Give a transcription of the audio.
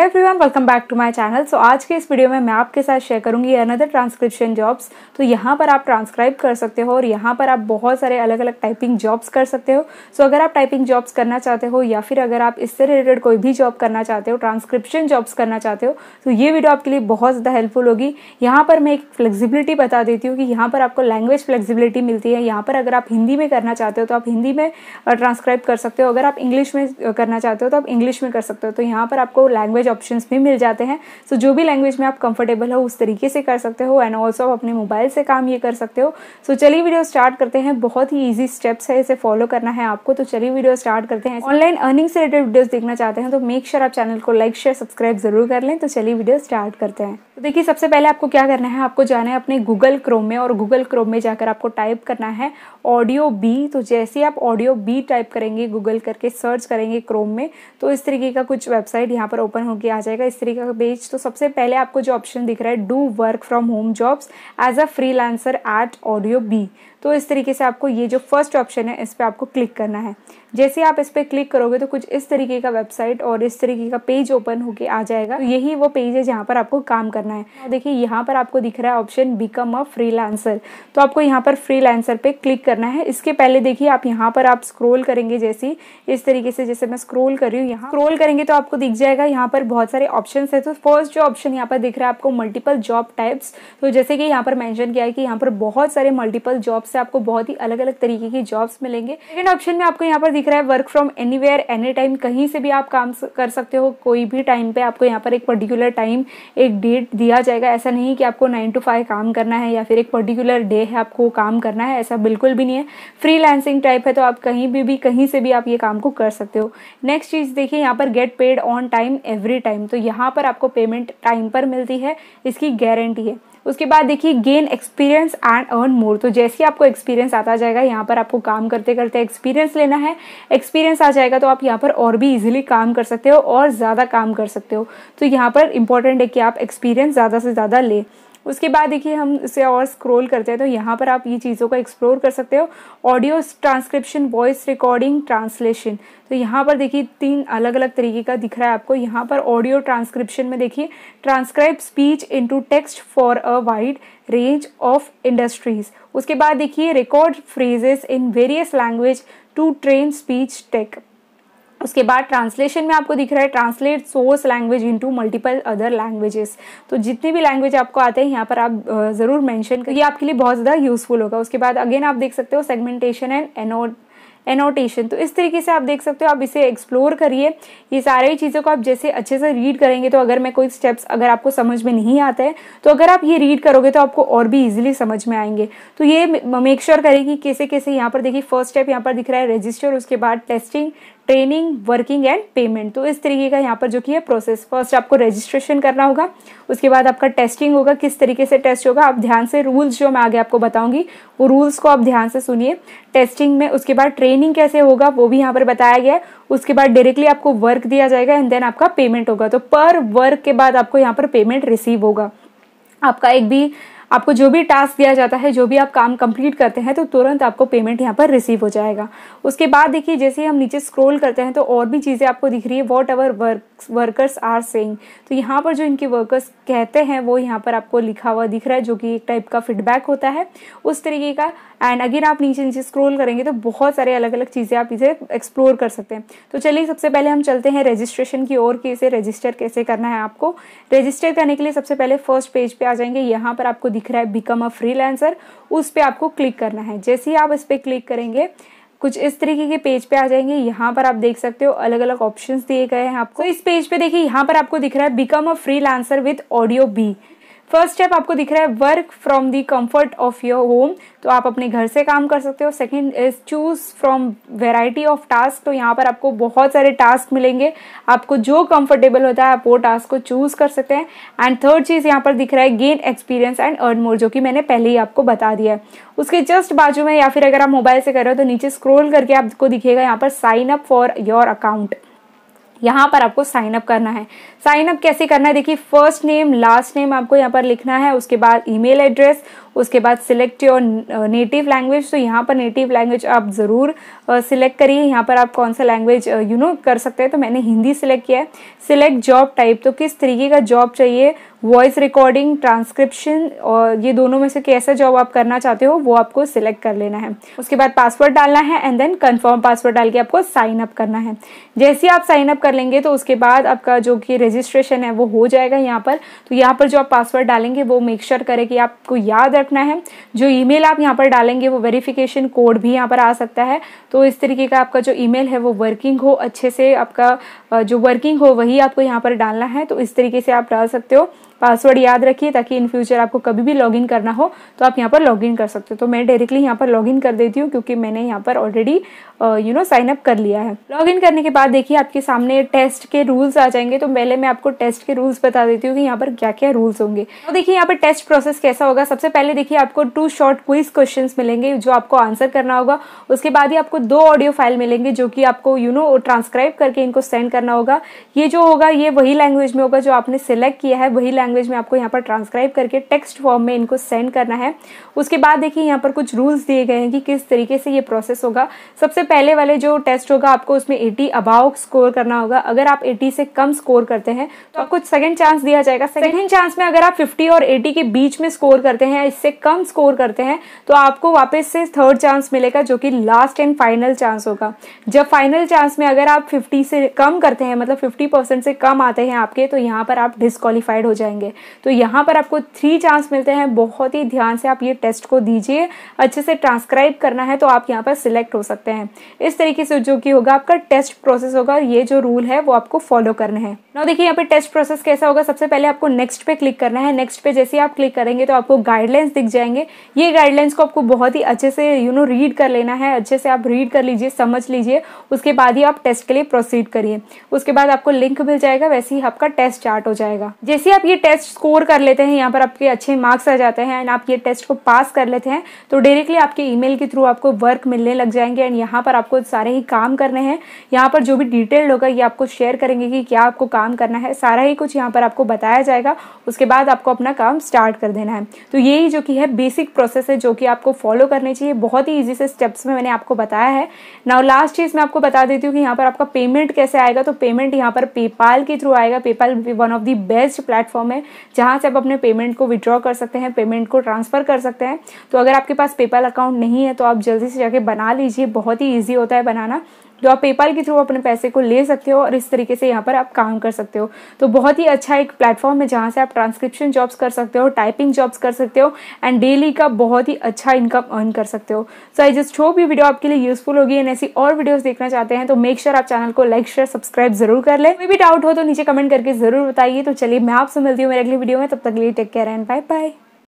every everyone welcome back to my channel so आज के इस वीडियो में मैं आपके साथ शेयर करूंगी अनदर ट्रांसक्रिप्शन जॉब्स तो यहाँ पर आप ट्रांसक्राइब कर सकते हो और यहाँ पर आप बहुत सारे अलग अलग टाइपिंग जॉब्स कर सकते हो सो so, अगर आप टाइपिंग जॉब्स करना चाहते हो या फिर अगर आप इससे रिलेटेड कोई भी जॉब करना चाहते हो ट्रांसक्रिप्शन जॉब्स करना चाहते हो तो ये वीडियो आपके लिए बहुत ज़्यादा हेल्पफुल होगी यहाँ पर मैं एक फ्लेक्सिबिलिटी बता देती हूँ कि यहाँ पर आपको लैंग्वेज फ्लेक्सिबिलिटी मिलती है यहाँ पर अगर आप हिंदी में करना चाहते हो तो आप हिंदी में ट्रांसक्राइब कर सकते हो अगर आप इंग्लिश में करना चाहते हो तो आप इंग्लिश में कर सकते हो तो यहाँ पर आपको लैंग्वेज ऑप्शंस भी मिल जाते हैं सो so, जो भी लैंग्वेज में आप कंफर्टेबल हो उस तरीके से कर सकते हो एंड ऑल्सो आप अपने मोबाइल से काम ये कर सकते हो सो so, चलिए वीडियो स्टार्ट करते हैं बहुत ही ईजी स्टेप्स है इसे फॉलो करना है आपको तो चलिए वीडियो स्टार्ट करते हैं ऑनलाइन अर्निंग से रिलेटेड वीडियोज देखना चाहते हैं तो मेक श्योर sure आप चैनल को लाइक शेयर सब्सक्राइब जरूर कर लें तो चलिए वीडियो स्टार्ट करते हैं तो देखिए सबसे पहले आपको क्या करना है आपको जाना है अपने गूगल क्रोम में और गूगल क्रोम में जाकर आपको टाइप करना है ऑडियो बी तो जैसे ही आप ऑडियो बी टाइप करेंगे गूगल करके सर्च करेंगे क्रोम में तो इस तरीके का कुछ वेबसाइट यहाँ पर ओपन हो आगे आ जाएगा इस तरीके का पेज तो सबसे पहले आपको जो ऑप्शन दिख रहा है do work from home jobs as a freelancer at Audio Bee तो इस तरीके से आपको ये जो फर्स्ट ऑप्शन है इस पर आपको क्लिक करना है जैसे आप इस पर क्लिक करोगे तो कुछ इस तरीके का वेबसाइट और इस तरीके का पेज ओपन होके आ जाएगा तो यही वो पेज है जहाँ पर आपको काम करना है देखिए यहाँ पर आपको दिख रहा है ऑप्शन बिकम अ फ्री तो आपको यहाँ पर फ्री पे क्लिक करना है इसके पहले देखिए आप यहाँ पर आप स्क्रोल करेंगे जैसे इस तरीके से जैसे मैं स्क्रोल कर रही हूँ यहाँ स्क्रोल करेंगे तो आपको दिख जाएगा यहाँ पर बहुत सारे ऑप्शन है तो फर्स्ट जो ऑप्शन यहाँ पर दिख रहा है आपको मल्टीपल जॉब टाइप्स तो जैसे कि यहाँ पर मैंशन किया है कि यहाँ पर बहुत सारे मल्टीपल जॉब्स से आपको बहुत ही अलग अलग तरीके की जॉब्स मिलेंगे सेकेंड ऑप्शन में आपको यहाँ पर दिख रहा है work from anywhere any time कहीं से भी आप काम कर सकते हो कोई भी टाइम पे आपको यहाँ पर एक पर्टिकुलर टाइम एक डेट दिया जाएगा ऐसा नहीं कि आपको नाइन टू फाइव काम करना है या फिर एक पर्टिकुलर डे है आपको काम करना है ऐसा बिल्कुल भी नहीं है लैंसिंग टाइप है तो आप कहीं भी भी कहीं से भी आप ये काम को कर सकते हो नेक्स्ट चीज़ देखिए यहाँ पर get paid on time every time तो यहाँ पर आपको पेमेंट टाइम पर मिलती है इसकी गारंटी है उसके बाद देखिए gain experience and earn more तो जैसे आप आपको एक्सपीरियंस आता जाएगा यहाँ पर आपको काम करते करते एक्सपीरियंस लेना है एक्सपीरियंस आ जाएगा तो आप यहाँ पर और भी इजिली काम कर सकते हो और ज़्यादा काम कर सकते हो तो यहाँ पर इंपॉर्टेंट है कि आप एक्सपीरियंस ज़्यादा से ज़्यादा लें उसके बाद देखिए हम इसे और स्क्रोल करते हैं तो यहाँ पर आप ये चीज़ों को एक्सप्लोर कर सकते हो audio transcription voice recording translation तो यहाँ पर देखिए तीन अलग अलग तरीके का दिख रहा है आपको यहाँ पर ऑडियो ट्रांसक्रिप्शन में देखिए transcribe speech into text for a wide range of industries उसके बाद देखिए record phrases in various language to train speech tech उसके बाद ट्रांसलेशन में आपको दिख रहा है translate source language into multiple other languages तो जितने भी लैंग्वेज आपको आते हैं यहाँ पर आप ज़रूर मेंशन करिए आपके लिए बहुत ज़्यादा यूजफुल होगा उसके बाद अगेन आप देख सकते हो सेगमेंटेशन एंड एनोड एनोटेशन तो इस तरीके से आप देख सकते हो आप इसे एक्सप्लोर करिए ये सारी चीज़ों को आप जैसे अच्छे से रीड करेंगे तो अगर मैं कोई स्टेप्स अगर आपको समझ में नहीं आता है तो अगर आप ये रीड करोगे तो आपको और भी इजीली समझ में आएंगे तो ये मेक श्योर sure करें कि कैसे कैसे यहाँ पर देखिए फर्स्ट स्टेप यहाँ पर दिख रहा है रजिस्टर उसके बाद testing training working and payment तो इस तरीके का यहाँ पर जो कि है प्रोसेस फर्स्ट आपको रजिस्ट्रेशन करना होगा उसके बाद आपका टेस्टिंग होगा किस तरीके से टेस्ट होगा आप ध्यान से रूल्स जो मैं आगे आपको बताऊंगी वो रूल्स को आप ध्यान से सुनिए टेस्टिंग में उसके बाद ट्रेनिंग कैसे होगा वो भी यहाँ पर बताया गया है उसके बाद डायरेक्टली आपको वर्क दिया जाएगा एंड देन आपका पेमेंट होगा तो पर वर्क के बाद आपको यहाँ पर पेमेंट रिसीव होगा आपका एक भी आपको जो भी टास्क दिया जाता है जो भी आप काम कंप्लीट करते हैं तो तुरंत आपको पेमेंट यहाँ पर रिसीव हो जाएगा उसके बाद देखिए जैसे हम नीचे स्क्रोल करते हैं तो और भी चीज़ें आपको दिख रही है what our work workers are saying तो यहाँ पर जो इनके वर्कर्स कहते हैं वो यहाँ पर आपको लिखा हुआ दिख रहा है जो कि एक टाइप का फीडबैक होता है उस तरीके का एंड अगर आप नीचे नीचे स्क्रोल करेंगे तो बहुत सारे अलग अलग चीज़ें आप इसे एक्सप्लोर कर सकते हैं तो चलिए सबसे पहले हम चलते हैं रजिस्ट्रेशन की ओर कि इसे रजिस्टर कैसे करना है आपको रजिस्टर करने के लिए सबसे पहले फर्स्ट पेज पे आ जाएंगे यहाँ पर आपको दिख रहा है बिकम अ फ्रीलांसर उस पर आपको क्लिक करना है जैसे ही आप इस पर क्लिक करेंगे कुछ इस तरीके के पेज पे आ जाएंगे यहाँ पर आप देख सकते हो अलग अलग ऑप्शंस दिए गए हैं आपको तो इस पेज पे देखिए यहाँ पर आपको दिख रहा है become a freelancer with Audio Bee first step आपको दिख रहा है work from the comfort of your home तो आप अपने घर से काम कर सकते हो second is choose from variety of task तो यहाँ पर आपको बहुत सारे टास्क मिलेंगे आपको जो कंफर्टेबल होता है आप वो टास्क को चूज कर सकते हैं एंड थर्ड चीज़ यहाँ पर दिख रहा है gain experience and earn more जो कि मैंने पहले ही आपको बता दिया है उसके जस्ट बाजू में या फिर अगर आप मोबाइल से कर रहे हो तो नीचे स्क्रोल करके आपको दिखेगा यहाँ पर sign up for your account यहाँ पर आपको साइन अप करना है साइन अप कैसे करना है देखिए फर्स्ट नेम लास्ट नेम आपको यहाँ पर लिखना है उसके बाद ईमेल एड्रेस उसके बाद सिलेक्ट योर नेटिव लैंग्वेज तो यहाँ पर नेटिव लैंग्वेज आप ज़रूर सिलेक्ट uh, करिए यहाँ पर आप कौन सा लैंग्वेज यू नो कर सकते हैं तो मैंने हिंदी सिलेक्ट किया है सिलेक्ट जॉब टाइप तो किस तरीके का जॉब चाहिए वॉइस रिकॉर्डिंग ट्रांसक्रिप्शन और ये दोनों में से कैसा जॉब आप करना चाहते हो वो आपको सिलेक्ट कर लेना है उसके बाद पासवर्ड डालना है एंड देन कन्फर्म पासवर्ड डाल के आपको साइन अप करना है जैसे आप साइन अप कर कर लेंगे तो उसके बाद आपका जो कि रजिस्ट्रेशन है वो हो जाएगा यहाँ पर तो यहाँ पर जो आप पासवर्ड डालेंगे वो मेक श्योर करें कि आपको याद रखना है जो ईमेल आप यहाँ पर डालेंगे वो वेरिफिकेशन कोड भी यहाँ पर आ सकता है तो इस तरीके का आपका जो ईमेल है वो वर्किंग हो अच्छे से आपका जो वर्किंग हो वही आपको यहाँ पर डालना है तो इस तरीके से आप डाल सकते हो पासवर्ड याद रखिए ताकि इन फ्यूचर आपको कभी भी लॉगिन करना हो तो आप यहाँ पर लॉगिन कर सकते हो तो मैं डायरेक्टली यहाँ पर लॉगिन कर देती हूँ क्योंकि मैंने यहाँ पर already you know sign up कर लिया है लॉगिन करने के बाद देखिए आपके सामने टेस्ट के रूल्स आ जाएंगे तो पहले मैं आपको टेस्ट के रूल्स बता देती हूँ कि यहाँ पर क्या क्या रूल्स होंगे तो देखिए यहाँ पर टेस्ट प्रोसेस कैसा होगा सबसे पहले देखिए आपको टू शॉर्ट क्विज क्वेश्चन मिलेंगे जो आपको आंसर करना होगा उसके बाद ही आपको दो ऑडियो फाइल मिलेंगे जो कि आपको यू नो ट्रांसक्राइब करके इनको सेंड कर करना होगा ये जो होगा ये वही लैंग्वेज में होगा जो आपने सेलेक्ट किया है वही लैंग्वेज में आपको यहाँ पर ट्रांसक्राइब करके टेक्स्ट फॉर्म में इनको सेंड करना है उसके बाद देखिए यहाँ पर कुछ रूल्स दिए गए हैं कि किस तरीके से ये प्रोसेस होगा सबसे पहले वाले जो टेस्ट होगा आपको उसमें एटी अबाव स्कोर करना होगा अगर आप एटी से कम स्कोर करते हैं तो आपको सेकेंड चांस दिया जाएगा सेकेंड चांस में अगर आप फिफ्टी और एटी के बीच में स्कोर करते हैं इससे कम स्कोर करते हैं तो आपको वापस से थर्ड चांस मिलेगा जो कि लास्ट एंड फाइनल चांस होगा जब फाइनल चांस में अगर आप फिफ्टी से कम कर करते हैं मतलब 50% परसेंट से कम आते हैं आपके तो यहाँ पर आप डिसक्वालीफाइड हो जाएंगे तो यहाँ पर आपको थ्री चांस मिलते हैं बहुत ही ध्यान से आप ये टेस्ट को दीजिए अच्छे से ट्रांसक्राइब करना है तो आप यहाँ पर सिलेक्ट हो सकते हैं इस तरीके से जो कि होगा आपका टेस्ट प्रोसेस होगा और ये जो रूल है वो आपको फॉलो करना है ना देखिए यहाँ पर टेस्ट प्रोसेस कैसा होगा सबसे पहले आपको नेक्स्ट पे क्लिक करना है नेक्स्ट पे जैसे आप क्लिक करेंगे तो आपको गाइडलाइंस दिख जाएंगे ये गाइडलाइंस को आपको बहुत ही अच्छे से यू नो रीड कर लेना है अच्छे से आप रीड कर लीजिए समझ लीजिए उसके बाद ही आप टेस्ट के लिए प्रोसीड करिए उसके बाद आपको लिंक मिल जाएगा वैसे ही आपका टेस्ट चार्ट हो जाएगा जैसे आप ये टेस्ट स्कोर कर लेते हैं यहाँ पर आपके अच्छे मार्क्स आ जाते हैं एंड आप ये टेस्ट को पास कर लेते हैं तो डायरेक्टली आपके ईमेल के थ्रू आपको वर्क मिलने लग जाएंगे एंड यहाँ पर आपको सारे ही काम करने हैं यहाँ पर जो भी डिटेल्ड होगा ये आपको शेयर करेंगे कि क्या आपको काम करना है सारा ही कुछ यहाँ पर आपको बताया जाएगा उसके बाद आपको अपना काम स्टार्ट कर देना है तो यही जो कि है बेसिक प्रोसेस है जो कि आपको फॉलो करनी चाहिए बहुत ही ईजी से स्टेप्स में मैंने आपको बताया है नाउ लास्ट चीज़ मैं आपको बता देती हूँ कि यहाँ पर आपका पेमेंट कैसे आएगा तो तो पेमेंट यहाँ पर पेपाल के थ्रू आएगा PayPal one of the best platform है जहाँ से आप अपने पेमेंट को विड्रॉ कर सकते हैं पेमेंट को ट्रांसफ़र कर सकते हैं तो अगर आपके पास पेपाल अकाउंट नहीं है तो आप जल्दी से जाके बना लीजिए बहुत ही ईजी होता है बनाना जो आप पेपाल के थ्रू अपने पैसे को ले सकते हो और इस तरीके से यहाँ पर आप काम कर सकते हो तो बहुत ही अच्छा एक प्लेटफॉर्म है जहाँ से आप ट्रांसक्रिप्शन जॉब्स कर सकते हो टाइपिंग जॉब्स कर सकते हो एंड डेली का बहुत ही अच्छा इनकम अर्न कर सकते हो सो आई जस्ट होप ये वीडियो आपके लिए यूजफुल होगी एंड ऐसी और वीडियोज देखना चाहते हैं तो मेक श्योर sure आप चैनल को लाइक शेयर सब्सक्राइब जरूर कर लें कोई भी डाउट हो तो नीचे कमेंट करके जरूर बताइए तो चलिए मैं आपसे मिलती हूँ मेरे अगली वीडियो में तब तक लिए take care and bye bye